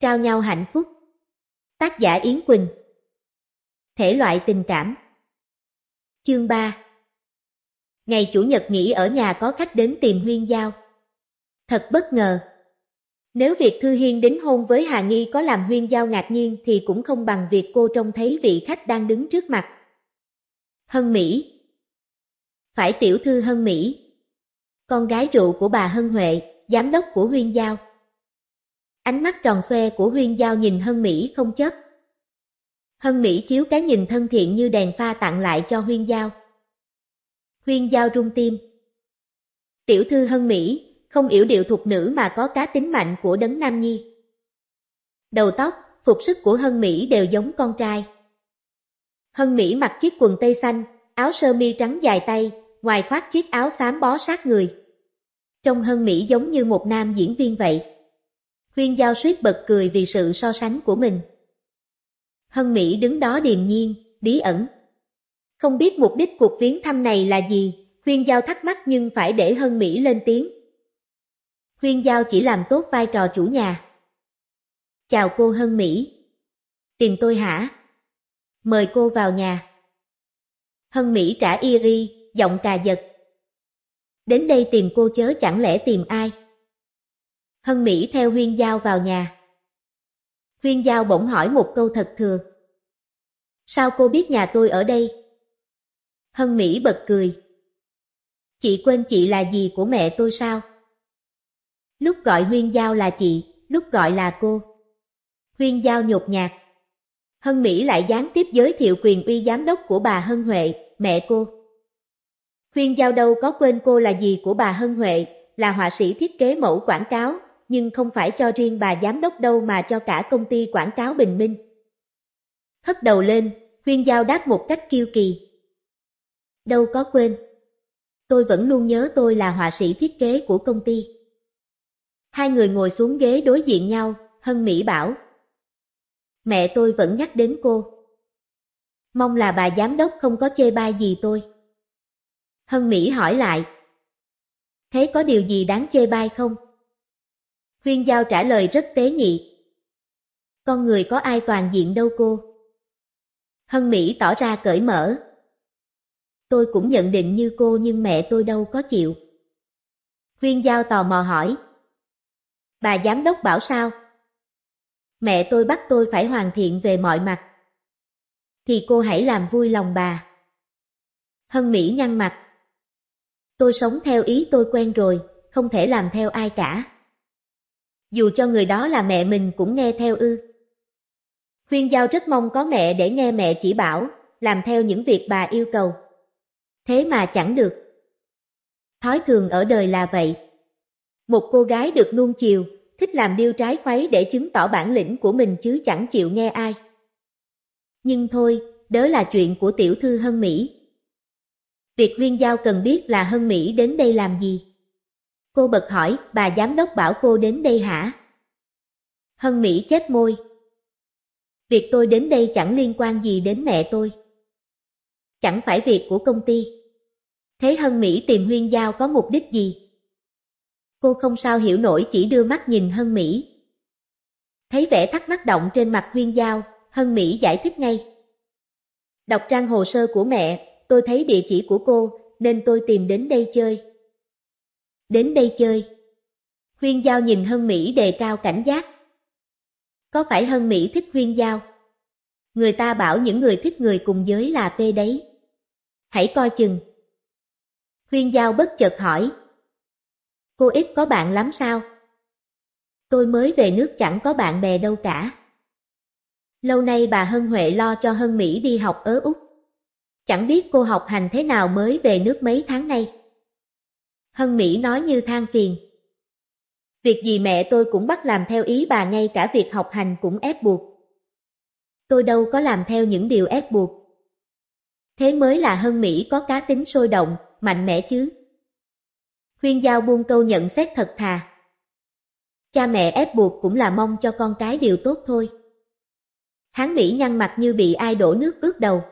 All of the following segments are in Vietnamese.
Trao nhau hạnh phúc Tác giả Yến Quỳnh Thể loại tình cảm Chương 3 Ngày Chủ nhật nghỉ ở nhà có khách đến tìm Huyên Giao Thật bất ngờ Nếu việc Thư Hiên đính hôn với Hà Nghi có làm Huyên Giao ngạc nhiên thì cũng không bằng việc cô trông thấy vị khách đang đứng trước mặt Hân Mỹ Phải tiểu thư Hân Mỹ Con gái rượu của bà Hân Huệ, giám đốc của Huyên Giao Ánh mắt tròn xoe của Huyên Giao nhìn Hân Mỹ không chấp. Hân Mỹ chiếu cái nhìn thân thiện như đèn pha tặng lại cho Huyên Giao. Huyên Giao rung tim. Tiểu thư Hân Mỹ, không yểu điệu thuộc nữ mà có cá tính mạnh của đấng Nam Nhi. Đầu tóc, phục sức của Hân Mỹ đều giống con trai. Hân Mỹ mặc chiếc quần tây xanh, áo sơ mi trắng dài tay, ngoài khoác chiếc áo xám bó sát người. Trông Hân Mỹ giống như một nam diễn viên vậy. Huyên Giao suýt bật cười vì sự so sánh của mình. Hân Mỹ đứng đó điềm nhiên, bí ẩn. Không biết mục đích cuộc viếng thăm này là gì, Huyên Giao thắc mắc nhưng phải để Hân Mỹ lên tiếng. Huyên Giao chỉ làm tốt vai trò chủ nhà. Chào cô Hân Mỹ. Tìm tôi hả? Mời cô vào nhà. Hân Mỹ trả y ri, giọng cà giật. Đến đây tìm cô chớ chẳng lẽ tìm ai? Hân Mỹ theo Huyên Giao vào nhà. Huyên Giao bỗng hỏi một câu thật thừa. Sao cô biết nhà tôi ở đây? Hân Mỹ bật cười. Chị quên chị là gì của mẹ tôi sao? Lúc gọi Huyên Giao là chị, lúc gọi là cô. Huyên Giao nhột nhạt. Hân Mỹ lại gián tiếp giới thiệu quyền uy giám đốc của bà Hân Huệ, mẹ cô. Huyên Giao đâu có quên cô là gì của bà Hân Huệ, là họa sĩ thiết kế mẫu quảng cáo, nhưng không phải cho riêng bà giám đốc đâu mà cho cả công ty quảng cáo Bình Minh. Hất đầu lên, Huyên Giao đáp một cách kiêu kỳ. Đâu có quên. Tôi vẫn luôn nhớ tôi là họa sĩ thiết kế của công ty. Hai người ngồi xuống ghế đối diện nhau, Hân Mỹ bảo. Mẹ tôi vẫn nhắc đến cô. Mong là bà giám đốc không có chê bai gì tôi. Hân Mỹ hỏi lại. Thế có điều gì đáng chê bai không? Huyên Giao trả lời rất tế nhị. Con người có ai toàn diện đâu cô. Hân Mỹ tỏ ra cởi mở. Tôi cũng nhận định như cô nhưng mẹ tôi đâu có chịu. Huyên Giao tò mò hỏi. Bà giám đốc bảo sao? Mẹ tôi bắt tôi phải hoàn thiện về mọi mặt. Thì cô hãy làm vui lòng bà. Hân Mỹ nhăn mặt. Tôi sống theo ý tôi quen rồi, không thể làm theo ai cả dù cho người đó là mẹ mình cũng nghe theo ư. Huyên Giao rất mong có mẹ để nghe mẹ chỉ bảo, làm theo những việc bà yêu cầu. Thế mà chẳng được. Thói thường ở đời là vậy. Một cô gái được nuông chiều, thích làm điêu trái khuấy để chứng tỏ bản lĩnh của mình chứ chẳng chịu nghe ai. Nhưng thôi, đó là chuyện của tiểu thư Hân Mỹ. Việc Huyên Giao cần biết là Hân Mỹ đến đây làm gì. Cô bật hỏi, bà giám đốc bảo cô đến đây hả? Hân Mỹ chết môi. Việc tôi đến đây chẳng liên quan gì đến mẹ tôi. Chẳng phải việc của công ty. Thế Hân Mỹ tìm Huyên Giao có mục đích gì? Cô không sao hiểu nổi chỉ đưa mắt nhìn Hân Mỹ. Thấy vẻ thắc mắc động trên mặt Huyên Giao, Hân Mỹ giải thích ngay. Đọc trang hồ sơ của mẹ, tôi thấy địa chỉ của cô, nên tôi tìm đến đây chơi đến đây chơi. Huyên Giao nhìn Hân Mỹ đề cao cảnh giác. Có phải Hân Mỹ thích Huyên Giao? Người ta bảo những người thích người cùng giới là tê đấy. Hãy coi chừng. Huyên Giao bất chợt hỏi. Cô ít có bạn lắm sao? Tôi mới về nước chẳng có bạn bè đâu cả. Lâu nay bà Hân Huệ lo cho Hân Mỹ đi học ở Úc. Chẳng biết cô học hành thế nào mới về nước mấy tháng nay. Hân Mỹ nói như than phiền. Việc gì mẹ tôi cũng bắt làm theo ý bà ngay cả việc học hành cũng ép buộc. Tôi đâu có làm theo những điều ép buộc. Thế mới là Hân Mỹ có cá tính sôi động, mạnh mẽ chứ. Khuyên Giao buông câu nhận xét thật thà. Cha mẹ ép buộc cũng là mong cho con cái điều tốt thôi. Hán Mỹ nhăn mặt như bị ai đổ nước ướt đầu.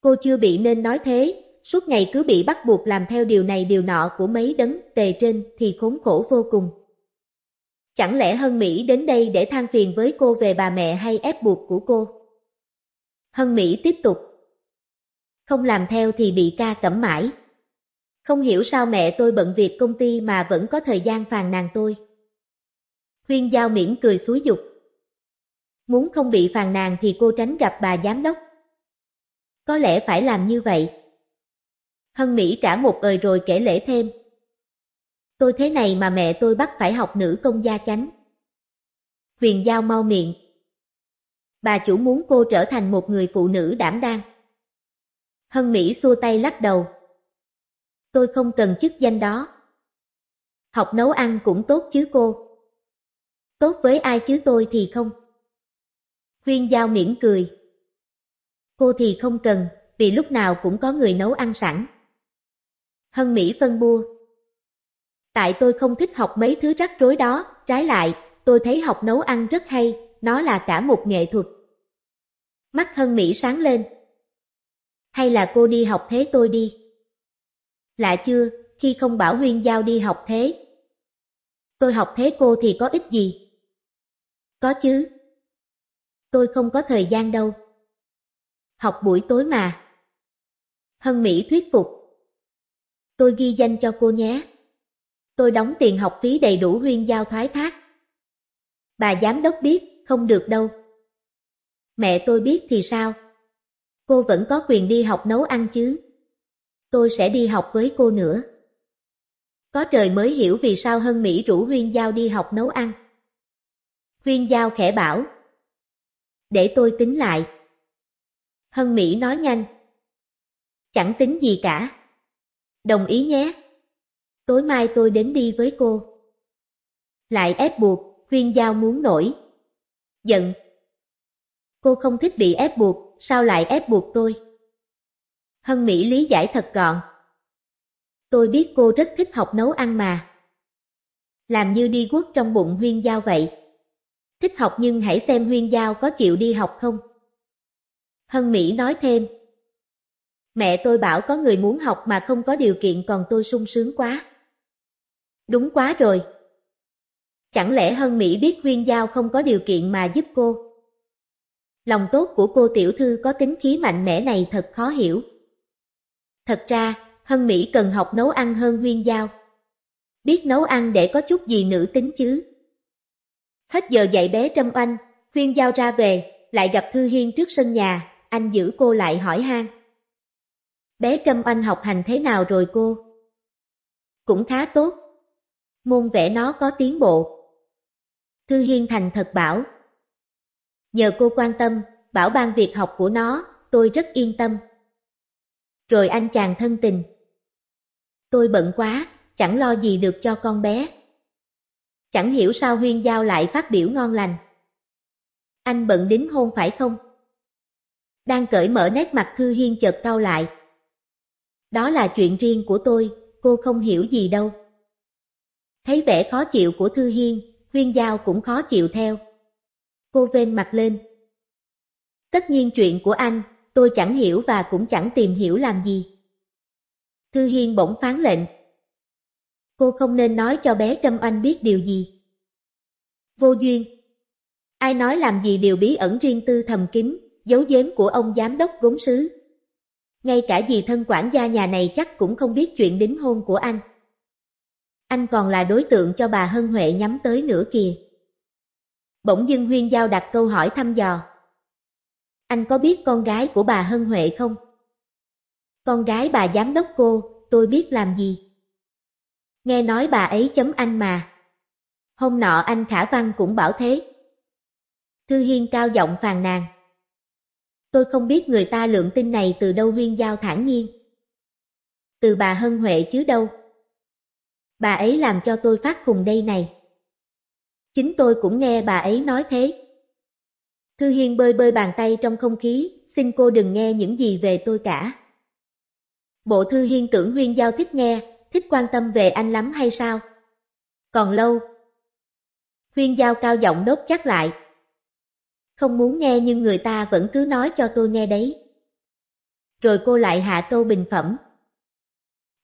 Cô chưa bị nên nói thế, suốt ngày cứ bị bắt buộc làm theo điều này điều nọ của mấy đấng tề trên thì khốn khổ vô cùng. Chẳng lẽ Hân Mỹ đến đây để than phiền với cô về bà mẹ hay ép buộc của cô? Hân Mỹ tiếp tục. Không làm theo thì bị ca cẩm mãi. Không hiểu sao mẹ tôi bận việc công ty mà vẫn có thời gian phàn nàn tôi. Huyên Giao miễn cười xúi dục. Muốn không bị phàn nàn thì cô tránh gặp bà giám đốc. Có lẽ phải làm như vậy. Hân Mỹ trả một ời rồi kể lễ thêm. Tôi thế này mà mẹ tôi bắt phải học nữ công gia chánh. Huyền Giao mau miệng. Bà chủ muốn cô trở thành một người phụ nữ đảm đang. Hân Mỹ xua tay lắc đầu. Tôi không cần chức danh đó. Học nấu ăn cũng tốt chứ cô. Tốt với ai chứ tôi thì không. Huyên Giao miễn cười. Cô thì không cần, vì lúc nào cũng có người nấu ăn sẵn. Hân Mỹ phân bua. Tại tôi không thích học mấy thứ rắc rối đó, trái lại, tôi thấy học nấu ăn rất hay, nó là cả một nghệ thuật. Mắt Hân Mỹ sáng lên. Hay là cô đi học thế tôi đi? Lạ chưa, khi không bảo Huyên Giao đi học thế. Tôi học thế cô thì có ích gì? Có chứ. Tôi không có thời gian đâu. Học buổi tối mà. Hân Mỹ thuyết phục. Tôi ghi danh cho cô nhé. Tôi đóng tiền học phí đầy đủ huyên giao thoái thác. Bà giám đốc biết, không được đâu. Mẹ tôi biết thì sao? Cô vẫn có quyền đi học nấu ăn chứ. Tôi sẽ đi học với cô nữa. Có trời mới hiểu vì sao Hân Mỹ rủ Huyên Giao đi học nấu ăn. Huyên Giao khẽ bảo. Để tôi tính lại. Hân Mỹ nói nhanh. Chẳng tính gì cả. Đồng ý nhé. Tối mai tôi đến đi với cô. Lại ép buộc, Huyên Giao muốn nổi. Giận. Cô không thích bị ép buộc, sao lại ép buộc tôi? Hân Mỹ lý giải thật gọn. Tôi biết cô rất thích học nấu ăn mà. Làm như đi quất trong bụng Huyên Giao vậy. Thích học nhưng hãy xem Huyên Giao có chịu đi học không. Hân Mỹ nói thêm, Mẹ tôi bảo có người muốn học mà không có điều kiện còn tôi sung sướng quá. Đúng quá rồi. Chẳng lẽ Hân Mỹ biết Huyên Giao không có điều kiện mà giúp cô? Lòng tốt của cô tiểu thư có tính khí mạnh mẽ này thật khó hiểu. Thật ra, Hân Mỹ cần học nấu ăn hơn Huyên Giao. Biết nấu ăn để có chút gì nữ tính chứ. Hết giờ dạy bé Trâm Oanh, Huyên Giao ra về, lại gặp Thư Hiên trước sân nhà, anh giữ cô lại hỏi han. Bé Trâm Oanh học hành thế nào rồi cô? Cũng khá tốt. Môn vẽ nó có tiến bộ. Thư Hiên Thành thật bảo. Nhờ cô quan tâm, bảo ban việc học của nó, tôi rất yên tâm. Rồi anh chàng thân tình. Tôi bận quá, chẳng lo gì được cho con bé. Chẳng hiểu sao Huyên Giao lại phát biểu ngon lành. Anh bận đính hôn phải không? Đang cởi mở nét mặt Thư Hiên chợt cau lại, đó là chuyện riêng của tôi, cô không hiểu gì đâu. Thấy vẻ khó chịu của Thư Hiên, Huyên Giao cũng khó chịu theo. Cô vên mặt lên. Tất nhiên chuyện của anh, tôi chẳng hiểu và cũng chẳng tìm hiểu làm gì. Thư Hiên bỗng phán lệnh. Cô không nên nói cho bé Trâm Anh biết điều gì. Vô duyên. Ai nói làm gì đều bí ẩn riêng tư thầm kín, dấu giếm của ông giám đốc gốm sứ. Ngay cả dì thân quản gia nhà này chắc cũng không biết chuyện đính hôn của anh. Anh còn là đối tượng cho bà Hân Huệ nhắm tới nữa kìa. Bỗng dưng Huyên Giao đặt câu hỏi thăm dò. Anh có biết con gái của bà Hân Huệ không? Con gái bà giám đốc cô, tôi biết làm gì? Nghe nói bà ấy chấm anh mà. Hôm nọ anh Khả Văn cũng bảo thế. Thư Hiên cao giọng phàn nàn. Tôi không biết người ta lượng tin này từ đâu huyên giao thản nhiên. Từ bà Hân Huệ chứ đâu. Bà ấy làm cho tôi phát khùng đây này. Chính tôi cũng nghe bà ấy nói thế. Thư Hiên bơi bơi bàn tay trong không khí, xin cô đừng nghe những gì về tôi cả. Bộ Thư Hiên tưởng Huyên Giao thích nghe, thích quan tâm về anh lắm hay sao? Còn lâu. Huyên Giao cao giọng đốt chắc lại, không muốn nghe nhưng người ta vẫn cứ nói cho tôi nghe đấy. Rồi cô lại hạ tô bình phẩm.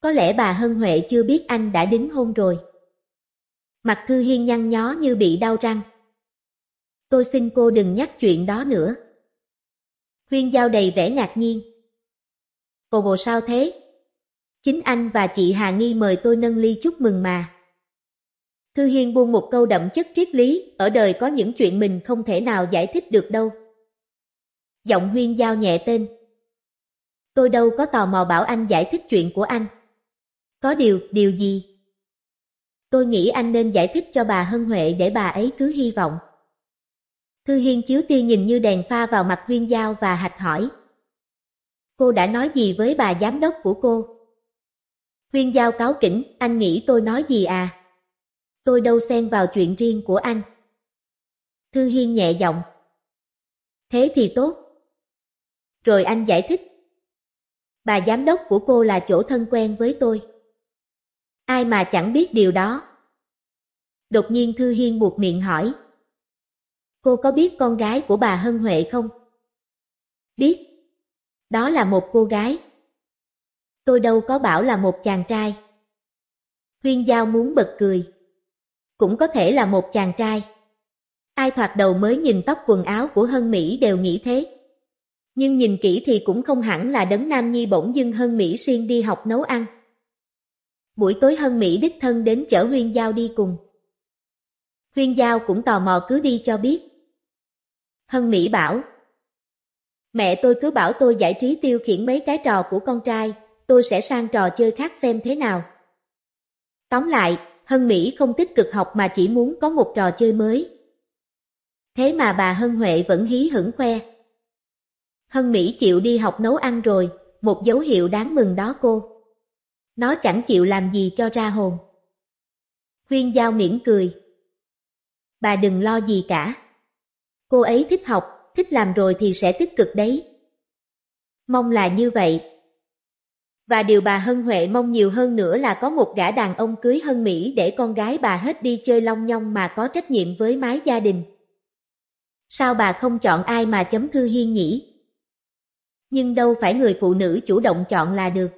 Có lẽ bà Hân Huệ chưa biết anh đã đính hôn rồi. Mặt cư hiên nhăn nhó như bị đau răng. Tôi xin cô đừng nhắc chuyện đó nữa. Huyên Giao đầy vẻ ngạc nhiên. cô bồ sao thế? Chính anh và chị Hà Nghi mời tôi nâng ly chúc mừng mà. Thư Hiên buông một câu đậm chất triết lý, ở đời có những chuyện mình không thể nào giải thích được đâu. Giọng huyên giao nhẹ tên. Tôi đâu có tò mò bảo anh giải thích chuyện của anh. Có điều, điều gì? Tôi nghĩ anh nên giải thích cho bà Hân Huệ để bà ấy cứ hy vọng. Thư Hiên chiếu tia nhìn như đèn pha vào mặt huyên giao và hạch hỏi. Cô đã nói gì với bà giám đốc của cô? Huyên giao cáo kỉnh, anh nghĩ tôi nói gì à? Tôi đâu xen vào chuyện riêng của anh. Thư Hiên nhẹ giọng. Thế thì tốt. Rồi anh giải thích. Bà giám đốc của cô là chỗ thân quen với tôi. Ai mà chẳng biết điều đó. Đột nhiên Thư Hiên buộc miệng hỏi. Cô có biết con gái của bà Hân Huệ không? Biết. Đó là một cô gái. Tôi đâu có bảo là một chàng trai. Huyên Giao muốn bật cười cũng có thể là một chàng trai. Ai thoạt đầu mới nhìn tóc quần áo của Hân Mỹ đều nghĩ thế. Nhưng nhìn kỹ thì cũng không hẳn là đấng nam nhi bỗng dưng Hân Mỹ xuyên đi học nấu ăn. Buổi tối Hân Mỹ đích thân đến chở Huyên Giao đi cùng. Huyên Giao cũng tò mò cứ đi cho biết. Hân Mỹ bảo, Mẹ tôi cứ bảo tôi giải trí tiêu khiển mấy cái trò của con trai, tôi sẽ sang trò chơi khác xem thế nào. Tóm lại, Hân Mỹ không tích cực học mà chỉ muốn có một trò chơi mới. Thế mà bà Hân Huệ vẫn hí hửng khoe. Hân Mỹ chịu đi học nấu ăn rồi, một dấu hiệu đáng mừng đó cô. Nó chẳng chịu làm gì cho ra hồn. Khuyên Giao mỉm cười. Bà đừng lo gì cả. Cô ấy thích học, thích làm rồi thì sẽ tích cực đấy. Mong là như vậy, và điều bà Hân Huệ mong nhiều hơn nữa là có một gã đàn ông cưới Hân Mỹ để con gái bà hết đi chơi long nhong mà có trách nhiệm với mái gia đình. Sao bà không chọn ai mà chấm thư hiên nhỉ? Nhưng đâu phải người phụ nữ chủ động chọn là được.